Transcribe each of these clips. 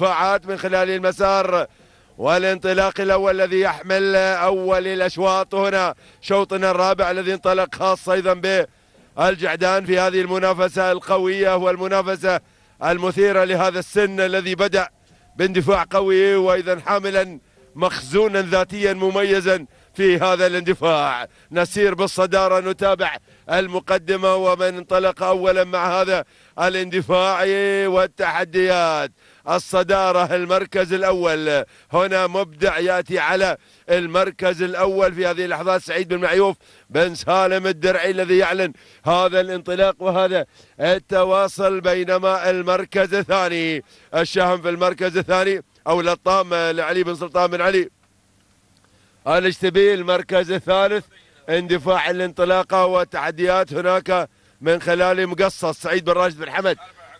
دفاعات من خلال المسار والانطلاق الاول الذي يحمل اول الاشواط هنا شوطنا الرابع الذي انطلق خاص ايضا بالجعدان في هذه المنافسه القويه والمنافسه المثيره لهذا السن الذي بدا باندفاع قوي وايضا حاملا مخزونا ذاتيا مميزا في هذا الاندفاع نسير بالصدارة نتابع المقدمة ومن انطلق أولا مع هذا الاندفاع والتحديات الصدارة المركز الأول هنا مبدع يأتي على المركز الأول في هذه اللحظات سعيد بن معيوف بن سالم الدرعي الذي يعلن هذا الانطلاق وهذا التواصل بينما المركز الثاني الشهم في المركز الثاني أو لطام لعلي بن سلطان بن علي الاشتبيل المركز الثالث اندفاع الانطلاقة وتعديات هناك من خلال مقصص سعيد بن راشد بن حمد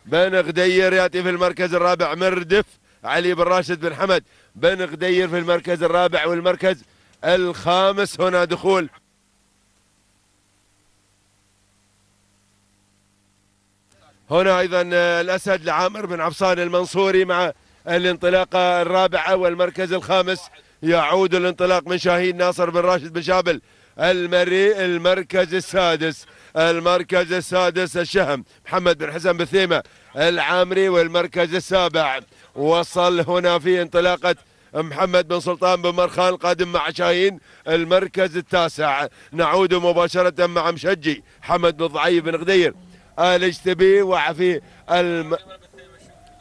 بن غدير ياتي في المركز الرابع مردف علي بن راشد بن حمد بن غدير في المركز الرابع والمركز الخامس هنا دخول هنا ايضا الاسد لعامر بن عبصان المنصوري مع الانطلاقه الرابعه والمركز الخامس يعود الانطلاق من شاهين ناصر بن راشد بن شابل المري المركز السادس المركز السادس الشهم محمد بن حسن بثيمة العامري والمركز السابع وصل هنا في انطلاقة محمد بن سلطان بن مرخان قادم مع شاهين المركز التاسع نعود مباشرة مع مشجي حمد بن ضعيف بن غدير آل وعفي الم...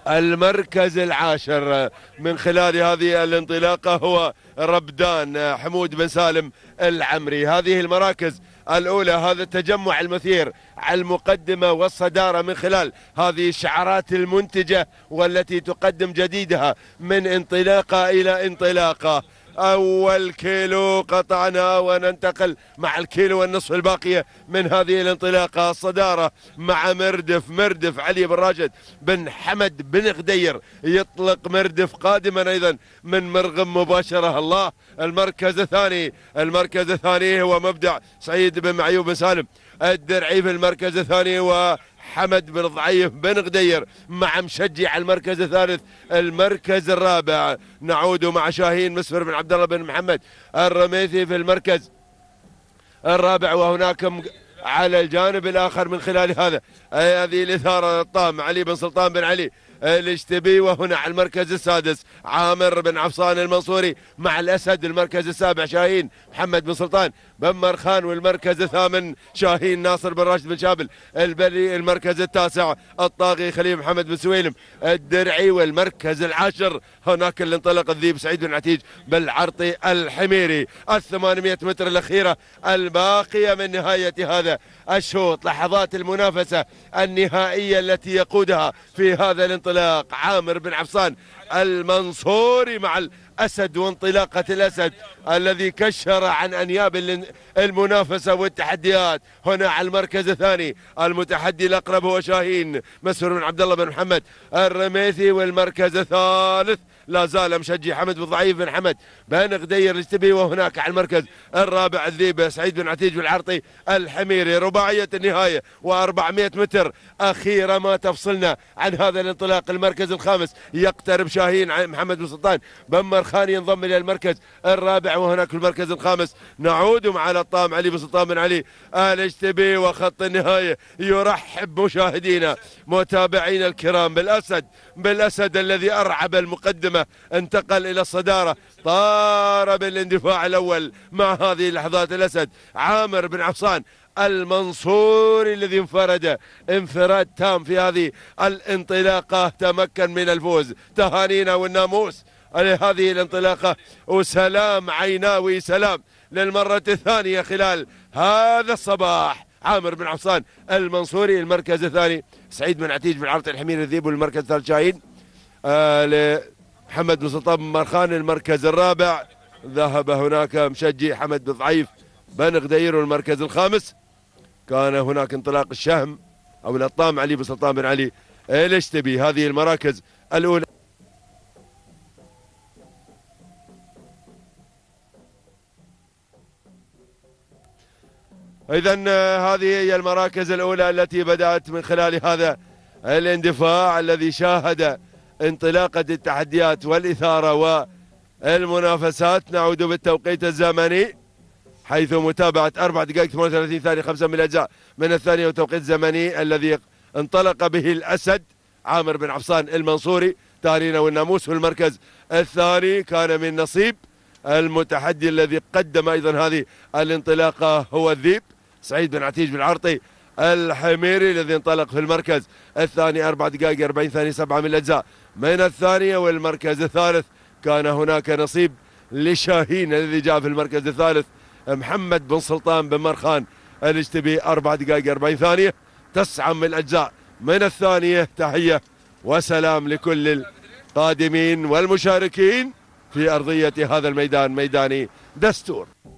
المركز العاشر من خلال هذه الانطلاقة هو ربدان حمود بن سالم العمري هذه المراكز الأولى هذا التجمع المثير على المقدمة والصدارة من خلال هذه الشعارات المنتجة والتي تقدم جديدها من انطلاقة إلى انطلاقة أول كيلو قطعنا وننتقل مع الكيلو والنصف الباقية من هذه الانطلاقة الصدارة مع مردف مردف علي بن راشد بن حمد بن غدير يطلق مردف قادما أيضا من مرغم مباشرة الله المركز الثاني المركز الثاني هو مبدع سعيد بن معيوب بن سالم الدرعي في المركز الثاني و حمد بن ضعيف بن غدير مع مشجع المركز الثالث المركز الرابع نعود مع شاهين مسفر بن عبد الله بن محمد الرميثي في المركز الرابع وهناك على الجانب الآخر من خلال هذا هذه الإثارة الطام علي بن سلطان بن علي الاشتبي وهنا على المركز السادس عامر بن عفصان المنصوري مع الأسد المركز السابع شاهين محمد بن سلطان بن مرخان والمركز الثامن شاهين ناصر بن راشد بن شابل البلي المركز التاسع الطاغي خليل محمد بن سويلم الدرعي والمركز العاشر هناك اللي انطلق الذيب سعيد بن عتيج بالعرطي الحميري ال 800 متر الأخيرة الباقية من نهاية هذا الشوط لحظات المنافسة النهائية التي يقودها في هذا الانطلاق انطلاق عامر بن عفصان المنصوري مع الأسد وانطلاقة الأسد الذي كشر عن أنياب المنافسة والتحديات هنا على المركز الثاني المتحدي الأقرب هو شاهين مسرور بن عبد الله بن محمد الرميثي والمركز الثالث لا زال مشجع حمد بن ضعيف بن حمد بن غدير الاجتبي وهناك على المركز الرابع الذيبه سعيد بن عتيج العرطي الحميري رباعيه النهايه و400 متر اخيره ما تفصلنا عن هذا الانطلاق المركز الخامس يقترب شاهين محمد بن سلطان بن مرخان ينضم الى المركز الرابع وهناك المركز الخامس نعود مع الطام علي بن سلطان بن علي الاجتبي وخط النهايه يرحب مشاهدينا متابعينا الكرام بالاسد بالاسد الذي ارعب المقدمه الهزيمة انتقل إلى الصدارة طار بالاندفاع الأول مع هذه لحظات الأسد عامر بن عفصان المنصوري الذي انفرد انفراد تام في هذه الانطلاقة تمكن من الفوز تهانينا والناموس لهذه الانطلاقة وسلام عيناوي سلام للمرة الثانية خلال هذا الصباح عامر بن عصان المنصوري المركز الثاني سعيد بن عتيج بن عرط الحمير الذيب والمركز الثالث شاهين آه محمد بن سلطان بن مرخان المركز الرابع ذهب هناك مشجي حمد بن ضعيف بن غدير المركز الخامس كان هناك انطلاق الشهم او الاطام علي بن سلطان بن علي ليش تبي هذه المراكز الاولى اذا هذه هي المراكز الاولى التي بدات من خلال هذا الاندفاع الذي شاهد انطلاقة التحديات والإثارة والمنافسات نعود بالتوقيت الزمني حيث متابعة أربع دقائق 38 ثانية خمسة من الأجزاء من الثانية وتوقيت الزمني الذي انطلق به الأسد عامر بن عفصان المنصوري تارينا والناموس في المركز الثاني كان من نصيب المتحدي الذي قدم أيضا هذه الانطلاقة هو الذيب سعيد بن عتيج بن عرطي الحميري الذي انطلق في المركز الثاني أربع دقائق 40 ثانية سبعة من الأجزاء من الثانية والمركز الثالث كان هناك نصيب لشاهين الذي جاء في المركز الثالث محمد بن سلطان بن مرخان الاجتبي أربع دقائق أربعين ثانية تسعة من الأجزاء من الثانية تحية وسلام لكل القادمين والمشاركين في أرضية هذا الميدان ميداني دستور